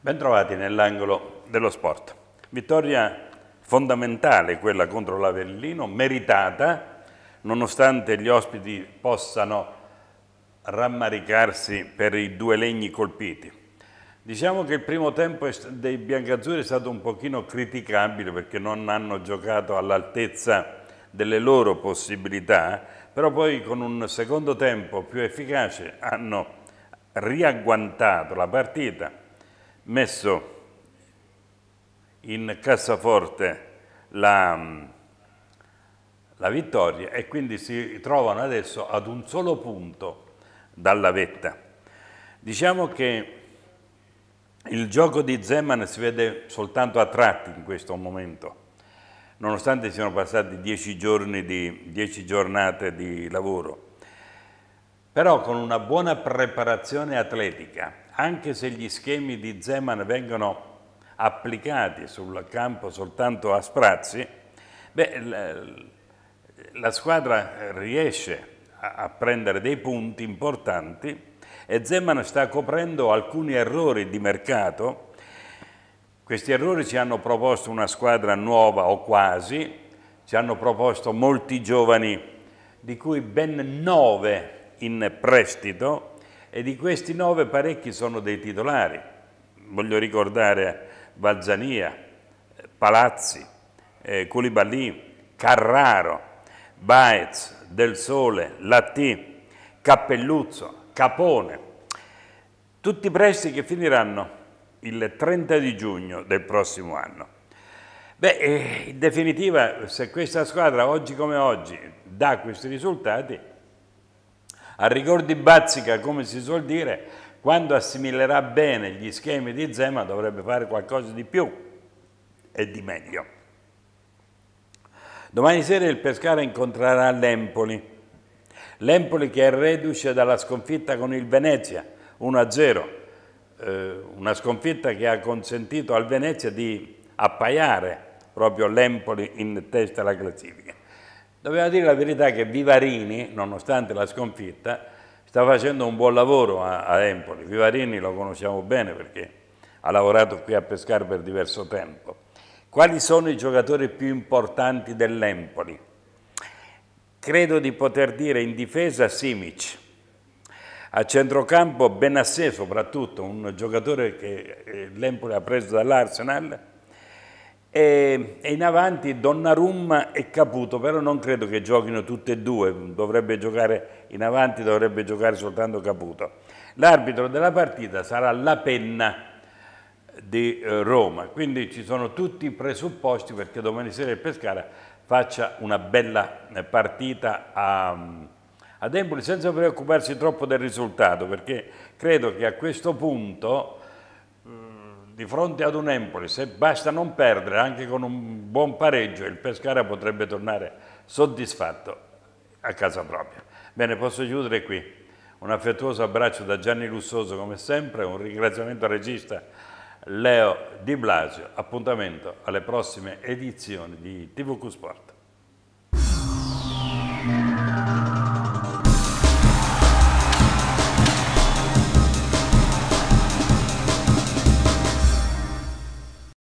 Bentrovati nell'angolo dello sport. Vittoria fondamentale quella contro l'Avellino, meritata, nonostante gli ospiti possano rammaricarsi per i due legni colpiti. Diciamo che il primo tempo dei biancazzurri è stato un pochino criticabile perché non hanno giocato all'altezza delle loro possibilità, però poi con un secondo tempo più efficace hanno riagguantato la partita, messo in cassaforte la, la vittoria e quindi si trovano adesso ad un solo punto dalla vetta. Diciamo che il gioco di Zeman si vede soltanto a tratti in questo momento, nonostante siano passati dieci, giorni di, dieci giornate di lavoro. Però con una buona preparazione atletica, anche se gli schemi di Zeman vengono applicati sul campo soltanto a sprazzi, beh, la, squadra riesce a prendere dei punti importanti e Zeman sta coprendo alcuni errori di mercato. Questi errori ci hanno proposto una squadra nuova o quasi, ci hanno proposto molti giovani, di cui ben nove in prestito e di questi nove parecchi sono dei titolari. Voglio ricordare Balzania, Palazzi, eh, Carraro, Baez, Del Sole, Latti, Cappelluzzo, Capone. Tutti i prestiti che finiranno il 30 di giugno del prossimo anno. Beh, eh, in definitiva, se questa squadra oggi come oggi dà questi risultati, a ricordi bazzica, come si suol dire, quando assimilerà bene gli schemi di Zema dovrebbe fare qualcosa di più e di meglio. Domani sera il Pescara incontrerà l'Empoli L'Empoli che è reduce dalla sconfitta con il Venezia 1-0, eh, una sconfitta che ha consentito al Venezia di appaiare proprio l'Empoli in testa alla classifica. Dobbiamo dire la verità che Vivarini, nonostante la sconfitta, sta facendo un buon lavoro a, a Empoli. Vivarini lo conosciamo bene perché ha lavorato qui a Pescara per diverso tempo. Quali sono i giocatori più importanti dell'Empoli? Credo di poter dire in difesa Simic. A centrocampo Benassé soprattutto, un giocatore che eh, l'Empoli ha preso dall'Arsenal, e, in avanti Donnarumma e Caputo, però non credo che giochino tutte e due, dovrebbe giocare in avanti, dovrebbe giocare soltanto Caputo. L'arbitro della partita sarà La Penna, di eh, Roma. Quindi ci sono tutti i presupposti perché domani sera il Pescara faccia una bella eh, partita a, mm, ad Empoli senza preoccuparsi troppo del risultato perché credo che a questo punto mm, di fronte ad un Empoli, se basta non perdere anche con un buon pareggio, il Pescara potrebbe tornare soddisfatto a casa propria. Bene, posso chiudere qui. Un affettuoso abbraccio da Gianni Lussoso come sempre, un ringraziamento al regista Leo Di Blasio, appuntamento alle prossime edizioni di TVQ Sport.